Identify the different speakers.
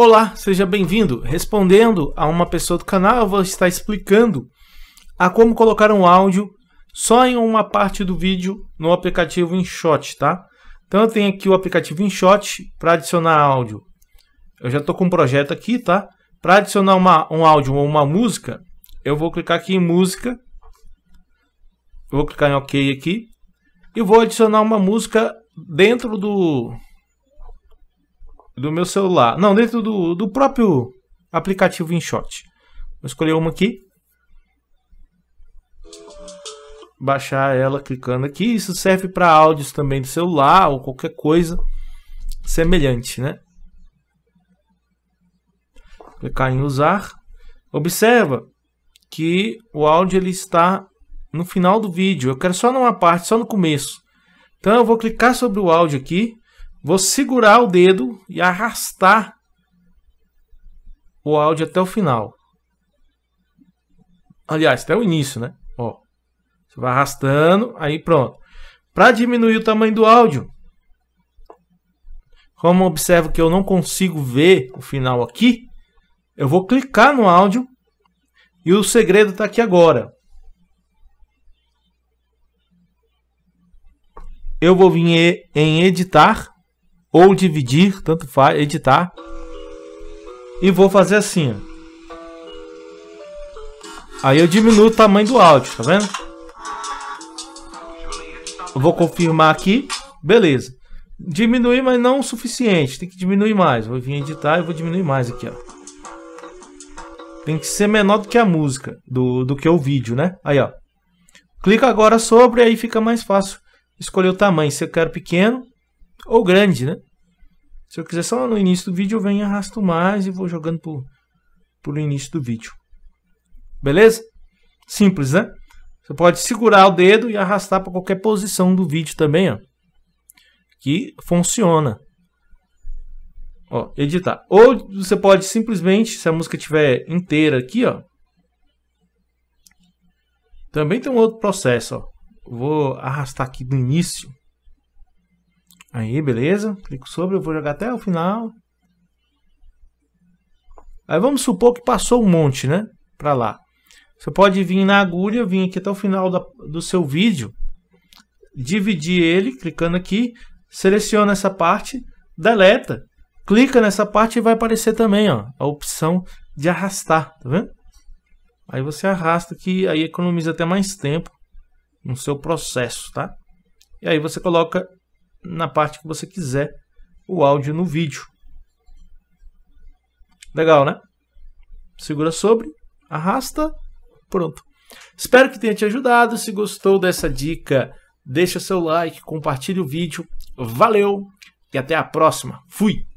Speaker 1: Olá, seja bem-vindo. Respondendo a uma pessoa do canal, eu vou estar explicando a como colocar um áudio só em uma parte do vídeo no aplicativo InShot, tá? Então eu tenho aqui o aplicativo InShot para adicionar áudio. Eu já estou com um projeto aqui, tá? Para adicionar uma, um áudio ou uma música, eu vou clicar aqui em música. Eu vou clicar em OK aqui. E vou adicionar uma música dentro do, do meu celular. Não, dentro do, do próprio aplicativo InShot. Vou escolher uma aqui. Baixar ela clicando aqui. Isso serve para áudios também do celular ou qualquer coisa semelhante, né? Clicar em usar. Observa que o áudio ele está no final do vídeo. Eu quero só numa parte, só no começo. Então eu vou clicar sobre o áudio aqui Vou segurar o dedo e arrastar o áudio até o final. Aliás, até o início, né? Ó. Você vai arrastando, aí pronto. Para diminuir o tamanho do áudio, como observo que eu não consigo ver o final aqui, eu vou clicar no áudio e o segredo está aqui agora. Eu vou vir em editar ou dividir, tanto faz, editar. E vou fazer assim. Aí eu diminuo o tamanho do áudio, tá vendo? Eu vou confirmar aqui. Beleza. Diminuir, mas não o suficiente. Tem que diminuir mais. Vou vir editar e vou diminuir mais aqui, ó. Tem que ser menor do que a música, do, do que o vídeo, né? Aí, ó. Clica agora sobre, aí fica mais fácil escolher o tamanho. Se eu quero pequeno, ou grande, né? Se eu quiser só no início do vídeo, eu venho e arrasto mais e vou jogando por o início do vídeo. Beleza? Simples, né? Você pode segurar o dedo e arrastar para qualquer posição do vídeo também, ó. Que funciona. Ó, editar. Ou você pode simplesmente, se a música estiver inteira aqui, ó. Também tem um outro processo, ó. Vou arrastar aqui do início. Aí, beleza. Clico sobre, eu vou jogar até o final. Aí vamos supor que passou um monte, né? Pra lá. Você pode vir na agulha, vir aqui até o final da, do seu vídeo, dividir ele, clicando aqui, seleciona essa parte, deleta, clica nessa parte e vai aparecer também ó, a opção de arrastar, tá vendo? Aí você arrasta que aí economiza até mais tempo no seu processo, tá? E aí você coloca na parte que você quiser o áudio no vídeo. Legal, né? Segura sobre, arrasta, pronto. Espero que tenha te ajudado. Se gostou dessa dica, deixa seu like, compartilhe o vídeo. Valeu e até a próxima. Fui!